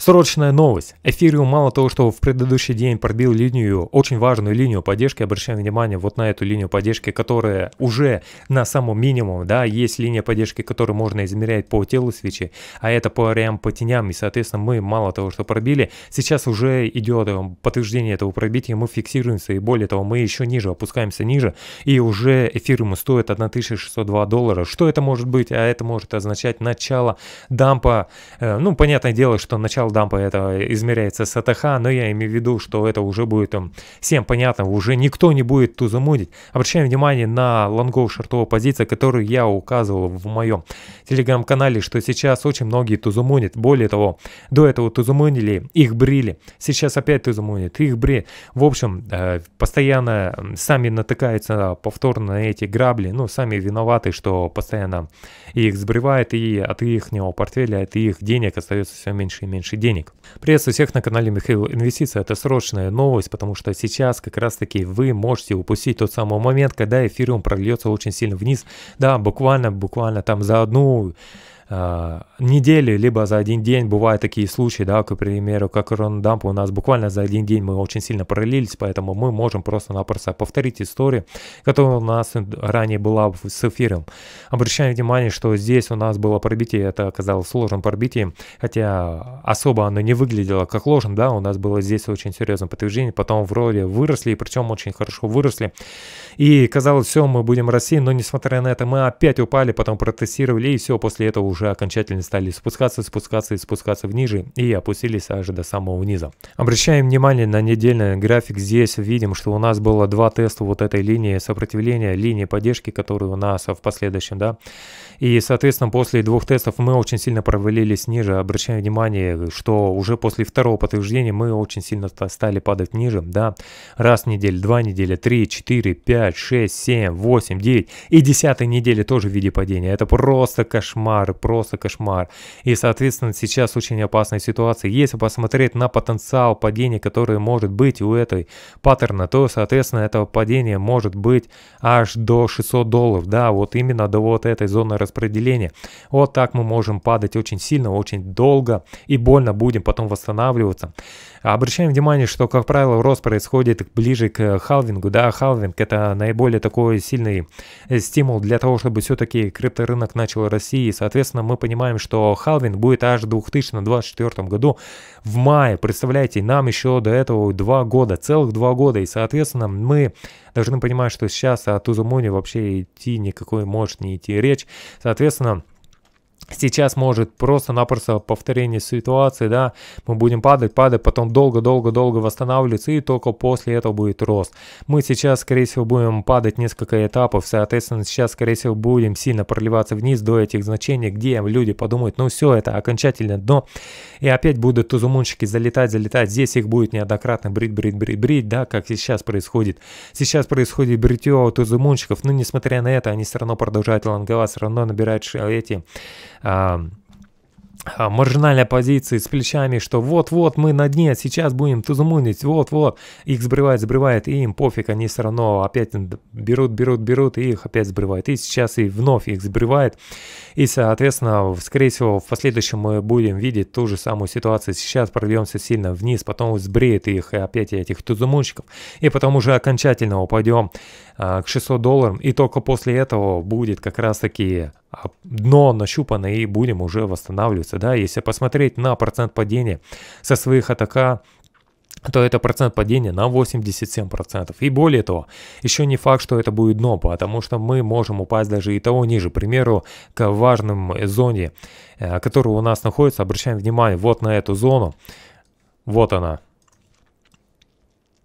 Срочная новость. Эфириум мало того, что в предыдущий день пробил линию, очень важную линию поддержки, обращаем внимание вот на эту линию поддержки, которая уже на самом минимуме, да, есть линия поддержки, которую можно измерять по телу свечи, а это по ареям, по теням, и, соответственно, мы мало того, что пробили, сейчас уже идет э, подтверждение этого пробития, мы фиксируемся, и более того, мы еще ниже, опускаемся ниже, и уже эфириум стоит 1602 доллара. Что это может быть? А это может означать начало дампа, э, ну, понятное дело, что начало дампы это измеряется с АТХ, но я имею в виду, что это уже будет там, эм, всем понятно, уже никто не будет туза мудить. Обращаем внимание на лонгов шортового позиции, которую я указывал в моем телеграм-канале, что сейчас очень многие тузумунят. Более того, до этого тузумунили, их брили. Сейчас опять тузумунят, их брили. В общем, э, постоянно эм, сами натыкаются повторно на эти грабли. Ну, сами виноваты, что постоянно их сбривает и от их портфеля, от их денег остается все меньше и меньше денег. Приветствую всех на канале Михаил Инвестиции Это срочная новость, потому что сейчас как раз таки вы можете упустить тот самый момент, когда эфириум прольется очень сильно вниз. Да, буквально, буквально там за одну э, недели, либо за один день. Бывают такие случаи, да, к примеру, как рандамп у нас буквально за один день мы очень сильно пролились, поэтому мы можем просто-напросто повторить историю, которая у нас ранее была с эфиром. Обращаем внимание, что здесь у нас было пробитие, это оказалось ложным пробитием, хотя особо оно не выглядело как ложным, да, у нас было здесь очень серьезное подтверждение, потом вроде выросли, и причем очень хорошо выросли. И казалось, все, мы будем расти, но несмотря на это, мы опять упали, потом протестировали, и все, после этого уже уже окончательно стали спускаться, спускаться и спускаться вниже и опустились аж до самого низа. Обращаем внимание на недельный график. Здесь видим, что у нас было два теста вот этой линии сопротивления, линии поддержки, которые у нас в последующем, да, и, соответственно, после двух тестов мы очень сильно провалились ниже. Обращаем внимание, что уже после второго подтверждения мы очень сильно стали падать ниже. Да, раз неделя, два неделя, три, четыре, пять, шесть, семь, восемь, девять. И десятой недели тоже в виде падения. Это просто кошмар, просто кошмар. И, соответственно, сейчас очень опасная ситуация. Если посмотреть на потенциал падения, который может быть у этой паттерна, то, соответственно, этого падения может быть аж до 600 долларов. Да, вот именно до вот этой зоны распространения распределение. Вот так мы можем падать очень сильно, очень долго и больно будем потом восстанавливаться. Обращаем внимание, что, как правило, рост происходит ближе к халвингу. Да, халвинг это наиболее такой сильный э, стимул для того, чтобы все-таки крипторынок начал расти. И, соответственно, мы понимаем, что халвинг будет аж в 2024 году в мае. Представляете, нам еще до этого два года, целых два года. И, соответственно, мы должны понимать, что сейчас о Тузумуне вообще идти никакой может не идти речь. Соответственно, Сейчас может просто-напросто повторение ситуации, да, мы будем падать, падать, потом долго-долго-долго восстанавливаться, и только после этого будет рост. Мы сейчас, скорее всего, будем падать несколько этапов, соответственно, сейчас, скорее всего, будем сильно проливаться вниз до этих значений, где люди подумают, ну все, это окончательно дно, и опять будут тузумунщики залетать, залетать, здесь их будет неоднократно брить, брить, брить, брить, да, как сейчас происходит. Сейчас происходит бритье тузумунщиков, но несмотря на это, они все равно продолжают лонговать, все равно набирают эти а, маржинальной позиции с плечами, что вот-вот мы на дне, сейчас будем тузумунить, вот-вот. Их сбривает, сбривает, и им пофиг, они все равно опять берут, берут, берут, и их опять сбривает, И сейчас и вновь их сбривает, И, соответственно, скорее всего, в последующем мы будем видеть ту же самую ситуацию. Сейчас прорвемся сильно вниз, потом сбреет их, и опять этих тузумунчиков. И потом уже окончательно упадем а, к 600 долларам. И только после этого будет как раз-таки а, дно нащупано и будем уже восстанавливаться. Да? Если посмотреть на процент падения со своих атака, то это процент падения на 87%. И более того, еще не факт, что это будет дно, потому что мы можем упасть даже и того ниже. К примеру, к важным зоне, э, которая у нас находится, обращаем внимание вот на эту зону. Вот она,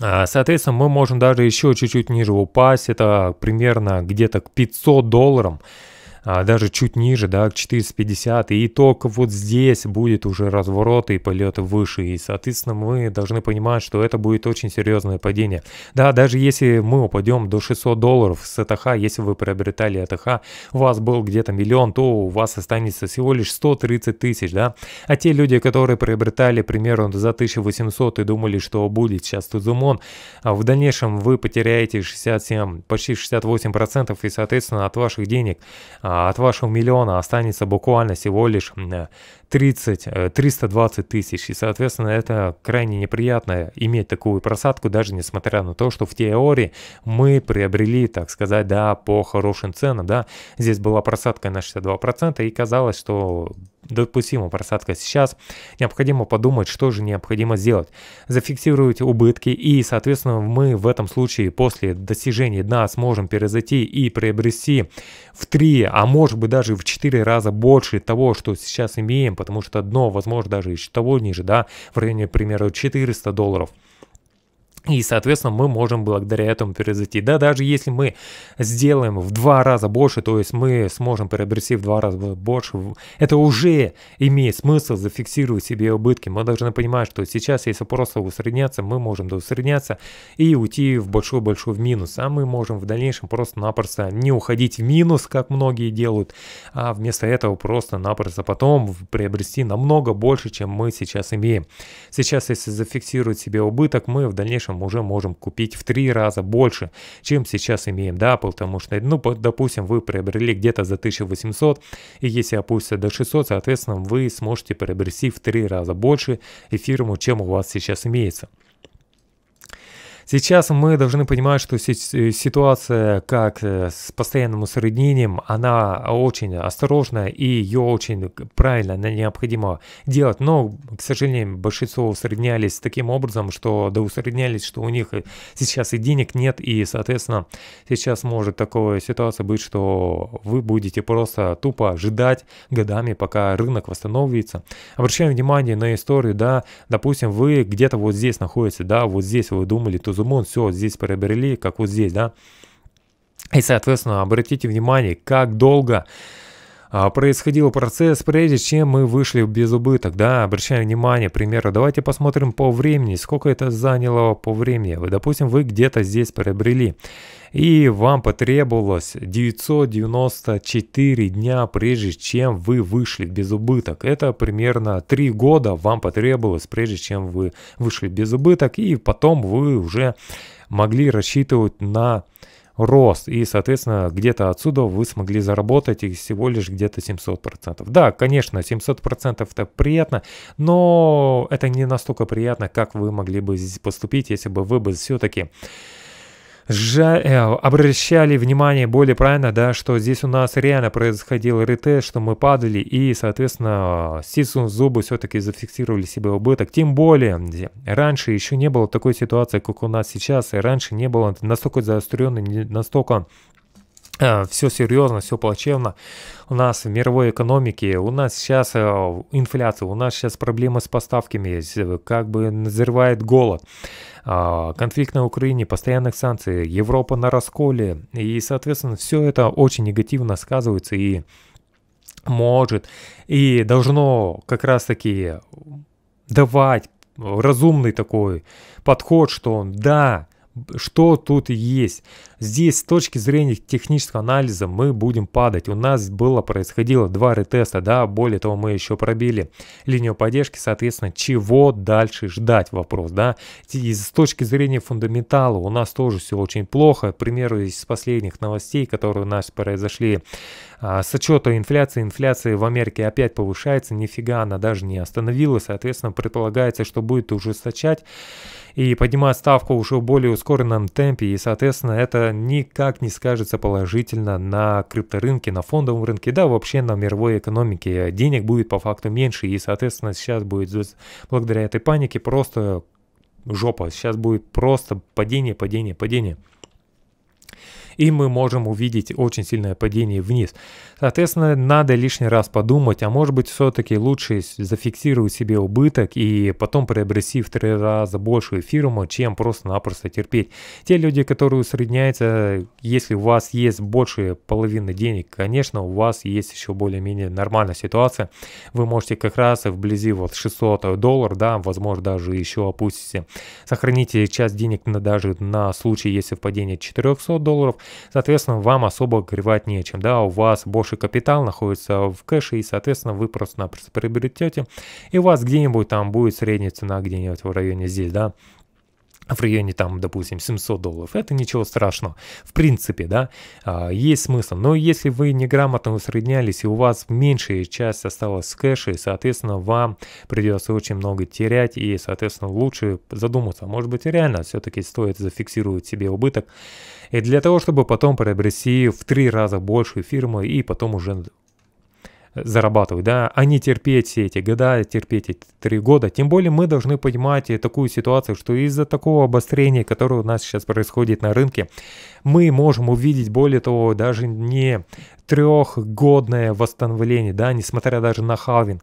а, Соответственно, мы можем даже еще чуть-чуть ниже упасть, это примерно где-то к 500 долларам а даже чуть ниже, да, к 450, и только вот здесь будет уже разворот и полет выше, и, соответственно, мы должны понимать, что это будет очень серьезное падение. Да, даже если мы упадем до 600 долларов с АТХ, если вы приобретали АТХ, у вас был где-то миллион, то у вас останется всего лишь 130 тысяч, да, а те люди, которые приобретали, примерно, за 1800 и думали, что будет сейчас тут Тузумон, а в дальнейшем вы потеряете 67, почти 68% процентов и, соответственно, от ваших денег а, а от вашего миллиона останется буквально всего лишь 30, 320 э, э, тысяч. И, соответственно, это крайне неприятно иметь такую просадку, даже несмотря на то, что в теории мы приобрели, так сказать, да, по хорошим ценам, да. Здесь была просадка на 62%, и казалось, что допустима просадка сейчас, необходимо подумать, что же необходимо сделать. Зафиксировать убытки и, соответственно, мы в этом случае после достижения дна сможем перезайти и приобрести в 3, а может быть даже в 4 раза больше того, что сейчас имеем, потому что дно, возможно, даже еще того ниже, да, в районе, к примеру, 400 долларов. И, соответственно, мы можем благодаря этому превзойти. Да, даже если мы сделаем в два раза больше, то есть мы сможем приобрести в два раза больше, это уже имеет смысл зафиксировать себе убытки. Мы должны понимать, что сейчас, если просто усредняться, мы можем доусредняться и уйти в большой-большой минус. А мы можем в дальнейшем просто-напросто не уходить в минус, как многие делают, а вместо этого просто-напросто потом приобрести намного больше, чем мы сейчас имеем. Сейчас, если зафиксировать себе убыток, мы в дальнейшем котором уже можем купить в три раза больше, чем сейчас имеем, да, потому что, ну, допустим, вы приобрели где-то за 1800, и если опустится до 600, соответственно, вы сможете приобрести в три раза больше эфирму, чем у вас сейчас имеется. Сейчас мы должны понимать, что ситуация как э, с постоянным усреднением, она очень осторожная и ее очень правильно необходимо делать. Но, к сожалению, большинство усреднялись таким образом, что да усреднялись, что у них сейчас и денег нет, и, соответственно, сейчас может такая ситуация быть, что вы будете просто тупо ждать годами, пока рынок восстановится. Обращаем внимание на историю, да, допустим, вы где-то вот здесь находитесь, да, вот здесь вы думали, тут зумон, все, здесь приобрели, как вот здесь, да. И, соответственно, обратите внимание, как долго а, происходил процесс, прежде чем мы вышли без убыток. Да, обращаем внимание, к примеру, давайте посмотрим по времени, сколько это заняло по времени. Вы, Допустим, вы где-то здесь приобрели, и вам потребовалось 994 дня, прежде чем вы вышли без убыток. Это примерно 3 года вам потребовалось, прежде чем вы вышли без убыток, и потом вы уже могли рассчитывать на рост, и, соответственно, где-то отсюда вы смогли заработать их всего лишь где-то 700%. Да, конечно, 700% это приятно, но это не настолько приятно, как вы могли бы поступить, если бы вы бы все-таки жа- э, обращали внимание более правильно, да, что здесь у нас реально происходил РТ, что мы падали, и, соответственно, сисун зубы все-таки зафиксировали себе убыток. Тем более, раньше еще не было такой ситуации, как у нас сейчас, и раньше не было настолько заостренной, настолько Э, все серьезно, все плачевно. У нас в мировой экономике, у нас сейчас э, инфляция, у нас сейчас проблемы с поставками, э, как бы назревает голод, а, конфликт на Украине, постоянных санкций, Европа на расколе. И, соответственно, все это очень негативно сказывается и может, и должно как раз-таки давать разумный такой подход, что да, что тут есть. Здесь с точки зрения технического анализа мы будем падать. У нас было, происходило два ретеста, да, более того, мы еще пробили линию поддержки, соответственно, чего дальше ждать вопрос, да. И с точки зрения фундаментала у нас тоже все очень плохо. К примеру, из последних новостей, которые у нас произошли а, с учетом инфляции, инфляция в Америке опять повышается, нифига она даже не остановилась, соответственно, предполагается, что будет ужесточать и поднимать ставку уже в более ускоренном темпе, и, соответственно, это никак не скажется положительно на крипторынке, на фондовом рынке, да, вообще на мировой экономике. Денег будет по факту меньше, и, соответственно, сейчас будет благодаря этой панике просто жопа. Сейчас будет просто падение, падение, падение и мы можем увидеть очень сильное падение вниз. Соответственно, надо лишний раз подумать, а может быть все-таки лучше зафиксировать себе убыток и потом приобрести в три раза большую фирму, чем просто-напросто терпеть. Те люди, которые усредняются, если у вас есть больше половины денег, конечно, у вас есть еще более-менее нормальная ситуация. Вы можете как раз вблизи вот 600 долларов, да, возможно, даже еще опустите. Сохраните часть денег на, даже на случай, если в впадение 400 долларов, Соответственно, вам особо горевать нечем, да, у вас больше капитал находится в кэше, и, соответственно, вы просто-напросто приобретете, и у вас где-нибудь там будет средняя цена где-нибудь в районе здесь, да, в районе, там, допустим, 700 долларов, это ничего страшного. В принципе, да, а, есть смысл. Но если вы неграмотно усреднялись, и у вас меньшая часть осталась с кэше, соответственно, вам придется очень много терять, и, соответственно, лучше задуматься, а может быть, реально все-таки стоит зафиксировать себе убыток, и для того, чтобы потом приобрести в три раза большую фирму, и потом уже зарабатывать, да, а не терпеть все эти года, терпеть эти три года. Тем более мы должны понимать э, такую ситуацию, что из-за такого обострения, которое у нас сейчас происходит на рынке, мы можем увидеть, более того, даже не трехгодное восстановление, да, несмотря даже на халвинг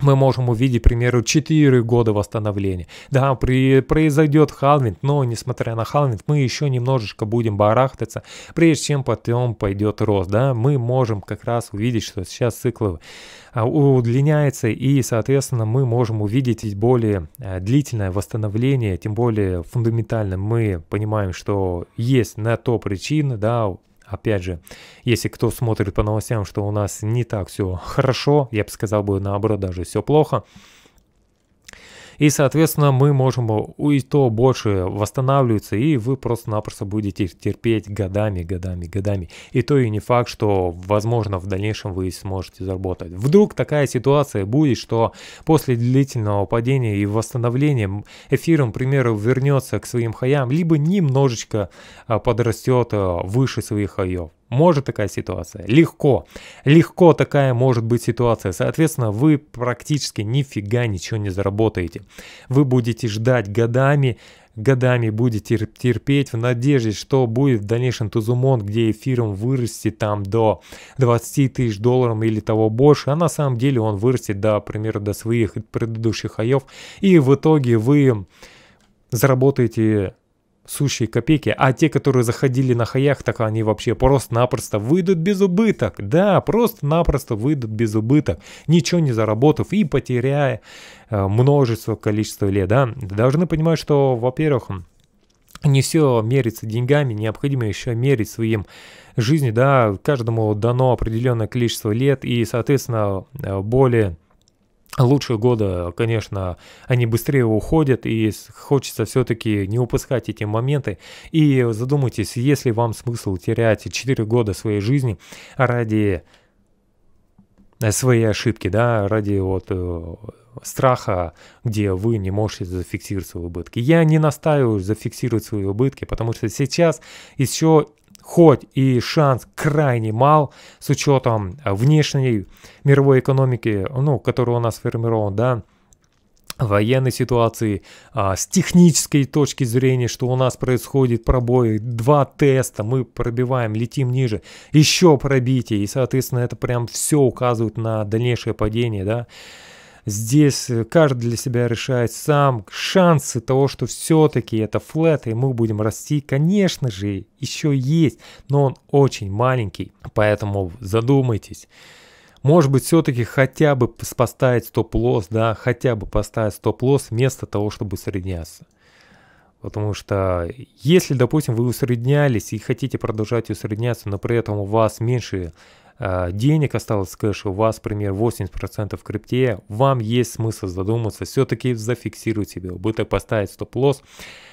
мы можем увидеть, к примеру, 4 года восстановления. Да, при, произойдет халвинг, но несмотря на халвинг, мы еще немножечко будем барахтаться, прежде чем потом пойдет рост. Да, мы можем как раз увидеть, что сейчас цикл а, удлиняется, и, соответственно, мы можем увидеть более а, длительное восстановление, тем более фундаментально мы понимаем, что есть на то причины, да, Опять же, если кто смотрит по новостям, что у нас не так все хорошо, я бы сказал бы наоборот даже все плохо, и, соответственно, мы можем э, и то больше восстанавливаться, и вы просто-напросто будете терпеть годами, годами, годами. И то и не факт, что, возможно, в дальнейшем вы сможете заработать. Вдруг такая ситуация будет, что после длительного падения и восстановления эфиром, к примеру, вернется к своим хаям, либо немножечко э, подрастет э, выше своих хаев. Может такая ситуация? Легко. Легко такая может быть ситуация. Соответственно, вы практически нифига ничего не заработаете. Вы будете ждать годами, годами будете терпеть в надежде, что будет в дальнейшем Тузумон, где эфиром вырастет там до 20 тысяч долларов или того больше, а на самом деле он вырастет до, примерно, до своих предыдущих хаев, и в итоге вы заработаете сущие копейки, а те, которые заходили на хаях, так они вообще просто-напросто выйдут без убыток. Да, просто-напросто выйдут без убыток, ничего не заработав и потеряя э, множество количества лет, да. Должны понимать, что, во-первых, не все мерится деньгами, необходимо еще мерить своим жизнью, да, каждому дано определенное количество лет, и, соответственно, э, более лучшие годы, конечно, они быстрее уходят, и хочется все-таки не упускать эти моменты. И задумайтесь, если вам смысл терять 4 года своей жизни ради э, своей ошибки, да, ради вот э, страха, где вы не можете зафиксировать свои убытки. Я не настаиваю зафиксировать свои убытки, потому что сейчас еще хоть и шанс крайне мал с учетом э, внешней мировой экономики, ну, которая у нас сформирована, да, военной ситуации, а, с технической точки зрения, что у нас происходит пробои, два теста, мы пробиваем, летим ниже, еще пробитие, и, соответственно, это прям все указывает на дальнейшее падение, да, Здесь э, каждый для себя решает сам шансы того, что все-таки это флет, и мы будем расти, конечно же, еще есть, но он очень маленький, поэтому задумайтесь. Может быть, все-таки хотя бы поставить стоп-лосс, да, хотя бы поставить стоп-лосс вместо того, чтобы средняться, Потому что если, допустим, вы усреднялись и хотите продолжать усредняться, но при этом у вас меньше Э, денег осталось с кэша, у вас, например, 80% в крипте, вам есть смысл задуматься, все-таки зафиксировать себе убыток, поставить стоп-лосс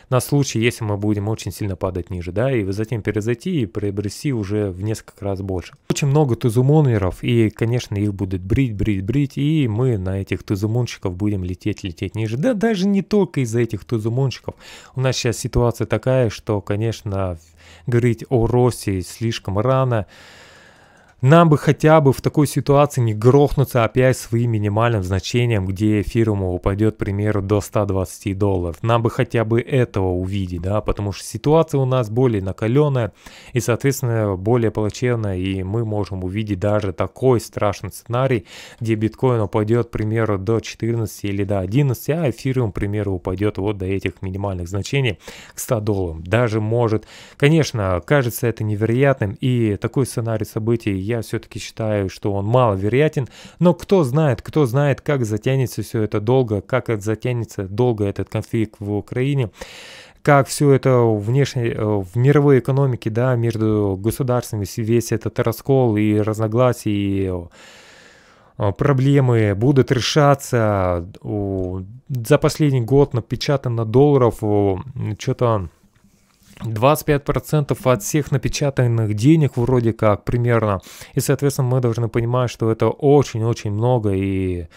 на случай, если мы будем очень сильно падать ниже, да, и затем перезайти и приобрести уже в несколько раз больше. Очень много тузумонеров, и, конечно, их будет брить, брить, брить, и мы на этих тузумонщиков будем лететь, лететь ниже. Да, даже не только из-за этих тузумонщиков. У нас сейчас ситуация такая, что, конечно, говорить о росте слишком рано, нам бы хотя бы в такой ситуации не грохнуться опять своим минимальным значением, где фирма упадет, к примеру, до 120 долларов. Нам бы хотя бы этого увидеть, да, потому что ситуация у нас более накаленная и, соответственно, более плачевная, и мы можем увидеть даже такой страшный сценарий, где биткоин упадет, к примеру, до 14 или до 11, а эфириум, к примеру, упадет вот до этих минимальных значений к 100 долларам. Даже может, конечно, кажется это невероятным, и такой сценарий событий я я все-таки считаю, что он маловероятен. Но кто знает, кто знает, как затянется все это долго, как это затянется долго этот конфликт в Украине как все это внешне, э, в мировой экономике, да, между государствами, весь этот раскол и разногласия, и э, проблемы будут решаться. Э, за последний год напечатано долларов что-то 25% от всех напечатанных денег вроде как примерно. И, соответственно, мы должны понимать, что это очень-очень много и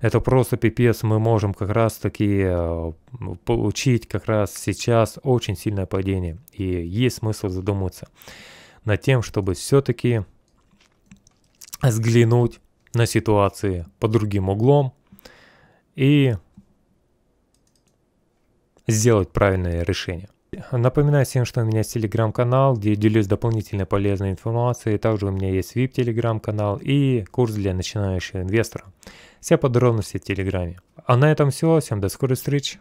это просто пипец. Мы можем как раз-таки э, получить как раз сейчас очень сильное падение. И есть смысл задуматься над тем, чтобы все-таки взглянуть на ситуации под другим углом и сделать правильное решение. Напоминаю всем, что у меня есть телеграм-канал, где я делюсь дополнительной полезной информацией. Также у меня есть VIP телеграм-канал и курс для начинающего инвестора. Все подробности в телеграме. А на этом все. Всем до скорой встречи.